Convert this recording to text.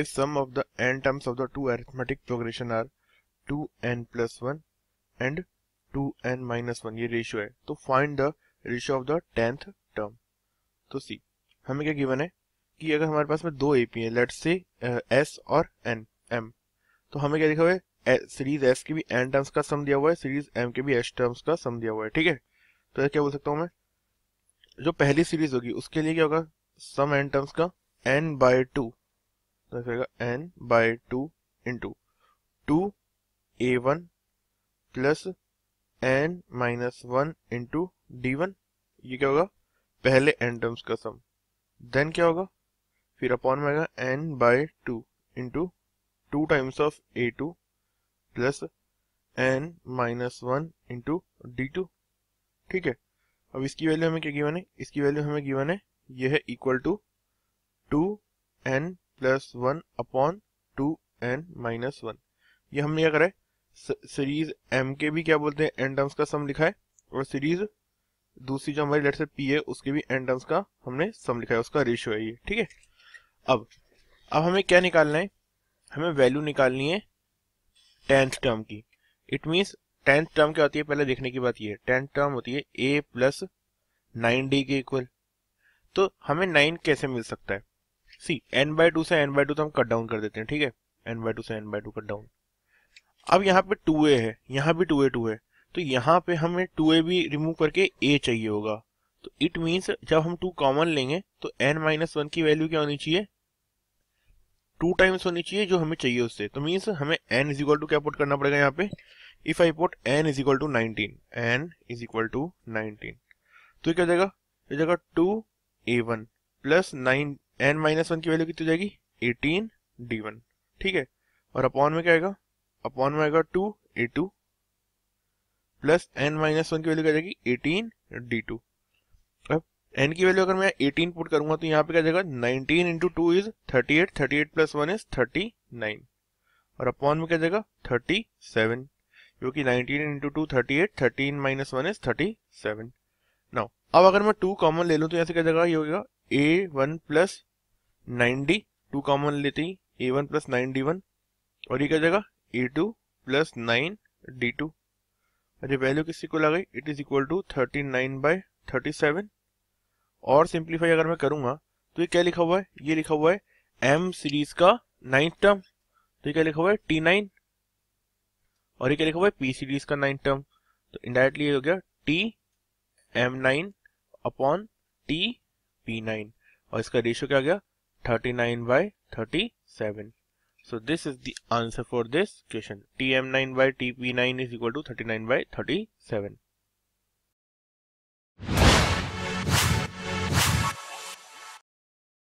if sum of the n terms of the two arithmetic progression are 2n plus 1 and 2n minus 1 ये ratio है तो find the ratio of the tenth term तो see हमें क्या given है कि अगर हमारे पास में दो एपी है लेट से एस और एन एम तो हमें क्या दिखा हुआ है सीरीज एस के भी एन टर्म्स का सम दिया हुआ है सीरीज एम के भी एस टर्म्स का सम दिया हुआ है ठीक है तो क्या बोल सकता हूँ मैं जो पहली सीरीज होगी उसके लिए क्या होगा सम एन टर्म्स का एन बाय टू तो फिर n by two into two A one plus N minus one into d one ये क्या होगा पहले एन टर्म्स का सम देन क्या होगा फिर अपॉन में आएगा n by two into two times of a two plus N minus one into d two ठीक है अब इसकी वैल्यू हमें क्या गिवन है इसकी वैल्यू हमें गिवन है यह है equal to two n plus one upon two n minus one ये हमने क्या करा है सीरीज एम के भी क्या बोलते हैं एन टर्म्स का सम लिखा है और सीरीज दूसरी जो हमारी लेट से पी है उसके भी एन टर्म्स का हमने सम लिखा है उसका रेशियो है ये ठीक है अब अब हमें क्या निकालना है हमें वैल्यू निकालनी है टेंथ टर्म की इट मीन्स टेंथ टर्म क्या होती है पहले देखने की बात ये टेंथ टर्म होती है ए प्लस नाइन डी के इक्वल तो हमें नाइन कैसे मिल सकता है सी एन बाय टू से एन बाय टू तो हम कट डाउन कर देते हैं ठीक है एन बाय टू से n by two cut down अब यहाँ पे टू ए है यहाँ भी टू ए टू है तो यहाँ पे हमें टू ए भी रिमूव करके ए चाहिए होगा तो इट मीन्स जब हम टू कॉमन लेंगे तो एन माइनस वन की वैल्यू क्या होनी चाहिए टू टाइम्स होनी चाहिए जो हमें चाहिए उससे तो मीन्स हमें एन इज इक्वल टू क्या पुट करना पड़ेगा यहाँ पे if I put N is equal to nineteen N is equal to nineteen तो क्या हो जाएगा जाएगा टू ए one plus nine N minus one की वैल्यू कितनी हो जाएगी एटीन डी वन ठीक है और अपॉन में क्या आएगा अपॉन में आएगा two A two plus N minus one की वैल्यू क्या जाएगी एटीन डी टू अब एन की वैल्यू अगर मैं एटीन पुट करूंगा तो यहाँ पे क्या जाएगा nineteen into two is thirty eight thirty eight plus one is thirty nine और अपॉन में क्या जाएगा थर्टी सेवन क्योंकि nineteen into two thirty eight thirteen minus one is thirty seven now अब अगर मैं टू कॉमन ले लूँ तो यहाँ से क्या जाएगा ये होगा A one plus ninety two common लेते ही A one plus D one और ये क्या जाएगा A two plus nine D two और ये वैल्यू किसी इक्वल लगाई it is equal to thirty nine by thirty seven और सिंप्लीफाई अगर मैं करूंगा तो ये क्या लिखा हुआ है ये लिखा हुआ है एम सीरीज का नाइन्थ टर्म तो ये क्या लिखा हुआ है टी नाइन और ये क्या लिखा हुआ है पी सीरीज का नाइन्थ टर्म तो इनडायरेक्टली हो गया T M nine upon T P nine और इसका रेशियो क्या गया thirty nine by thirty seven so this is the answer for this question T M nine by T P nine is equal to thirty nine by thirty seven